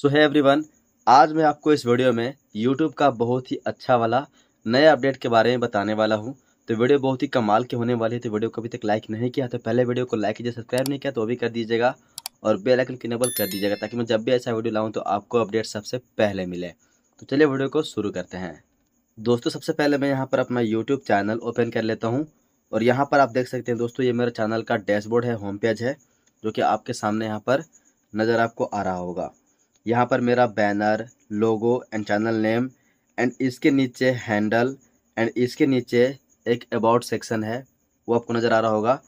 सो है एवरीवन आज मैं आपको इस वीडियो में यूट्यूब का बहुत ही अच्छा वाला नया अपडेट के बारे में बताने वाला हूँ तो वीडियो बहुत ही कमाल के होने वाली है तो वीडियो को अभी तक लाइक नहीं किया तो पहले वीडियो को लाइक कीजिए सब्सक्राइब नहीं किया तो भी कर दीजिएगा और बेल आइकन को कर दीजिएगा ताकि मैं जब भी ऐसा वीडियो लाऊँ तो आपको अपडेट सबसे पहले मिले तो चलिए वीडियो को शुरू करते हैं दोस्तों सबसे पहले मैं यहाँ पर अपना यूट्यूब चैनल ओपन कर लेता हूँ और यहाँ पर आप देख सकते हैं दोस्तों ये मेरे चैनल का डैशबोर्ड है होम पेज है जो कि आपके सामने यहाँ पर नज़र आपको आ रहा होगा यहाँ पर मेरा banner logo and channel name and इसके नीचे हैंडल एंड इसके नीचे एक अबाउट सेक्शन है वो आपको नज़र आ रहा होगा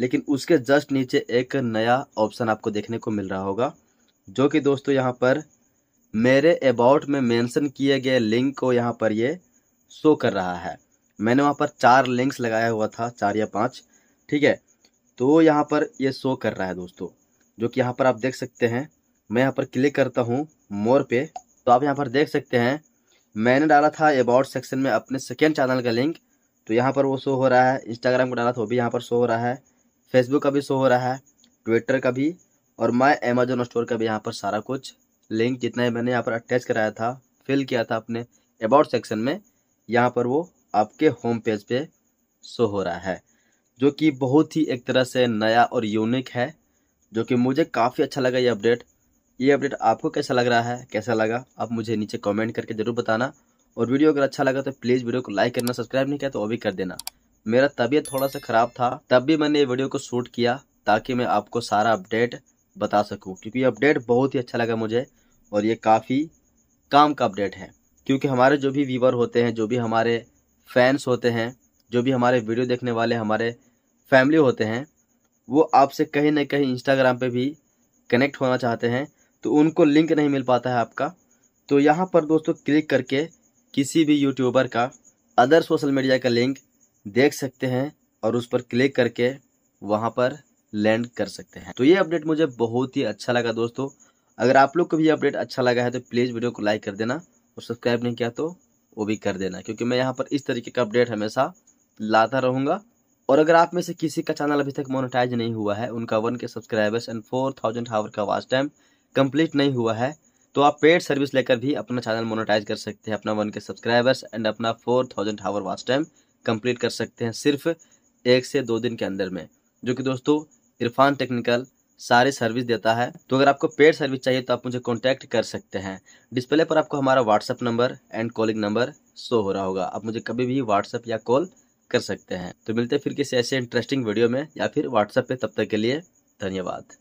लेकिन उसके जस्ट नीचे एक नया ऑप्शन आपको देखने को मिल रहा होगा जो कि दोस्तों यहाँ पर मेरे अबाउट में मेंशन किए गए लिंक को यहाँ पर ये शो कर रहा है मैंने वहाँ पर चार लिंक्स लगाया हुआ था चार या पाँच ठीक है तो यहाँ पर ये शो कर रहा है दोस्तों जो कि यहाँ पर आप देख सकते हैं मैं यहाँ पर क्लिक करता हूँ मोर पे तो आप यहाँ पर देख सकते हैं मैंने डाला था अबाउट सेक्शन में अपने सेकेंड चैनल का लिंक तो यहाँ पर वो शो हो रहा है इंस्टाग्राम का डाला था वो भी यहाँ पर शो हो रहा है फेसबुक का भी शो हो रहा है ट्विटर का भी और माई अमेजोन स्टोर का भी यहाँ पर सारा कुछ लिंक जितना ही मैंने यहाँ पर अटैच कराया था फिल किया था अपने अबाउट सेक्शन में यहाँ पर वो आपके होम पेज पे शो हो रहा है जो कि बहुत ही एक तरह से नया और यूनिक है जो कि मुझे काफ़ी अच्छा लगा ये अपडेट ये अपडेट आपको कैसा लग रहा है कैसा लगा आप मुझे नीचे कमेंट करके ज़रूर बताना और वीडियो अगर अच्छा लगा तो प्लीज़ वीडियो को लाइक करना सब्सक्राइब नहीं किया तो वो भी कर देना मेरा तबीयत थोड़ा सा ख़राब था तब भी मैंने ये वीडियो को शूट किया ताकि मैं आपको सारा अपडेट बता सकूँ क्योंकि ये अपडेट बहुत ही अच्छा लगा मुझे और ये काफ़ी काम का अपडेट है क्योंकि हमारे जो भी व्यूवर होते हैं जो भी हमारे फैंस होते हैं जो भी हमारे वीडियो देखने वाले हमारे फैमिली होते हैं वो आपसे कहीं ना कहीं इंस्टाग्राम पे भी कनेक्ट होना चाहते हैं तो उनको लिंक नहीं मिल पाता है आपका तो यहाँ पर दोस्तों क्लिक करके किसी भी यूट्यूबर का अदर सोशल मीडिया का लिंक देख सकते हैं और उस पर क्लिक करके वहाँ पर लैंड कर सकते हैं तो ये अपडेट मुझे बहुत ही अच्छा लगा दोस्तों अगर आप लोग को भी अपडेट अच्छा लगा है तो प्लीज़ वीडियो को लाइक कर देना और सब्सक्राइब नहीं किया तो वो भी कर देना क्योंकि मैं यहाँ पर इस तरीके का अपडेट हमेशा लाता रहूँगा और अगर आप में से किसी का चैनल अभी तक मोनेटाइज नहीं हुआ है उनका one K subscribers and four thousand hour का वास्ट टाइम कंप्लीट नहीं हुआ है तो आप पेड सर्विस लेकर भी अपना चैनल मोनेटाइज कर सकते हैं अपना वन के सब्सक्राइबर्स एंड अपना four thousand hour watch time complete कर सकते हैं सिर्फ एक से दो दिन के अंदर में जो कि दोस्तों इरफान टेक्निकल सारे सर्विस देता है तो अगर आपको पेड सर्विस चाहिए तो आप मुझे कॉन्टैक्ट कर सकते हैं डिस्प्ले पर आपको हमारा WhatsApp number and calling number show हो रहा होगा आप मुझे कभी भी व्हाट्सअप या कॉल कर सकते हैं तो मिलते फिर किसी ऐसे इंटरेस्टिंग वीडियो में या फिर व्हाट्सएप पे तब तक के लिए धन्यवाद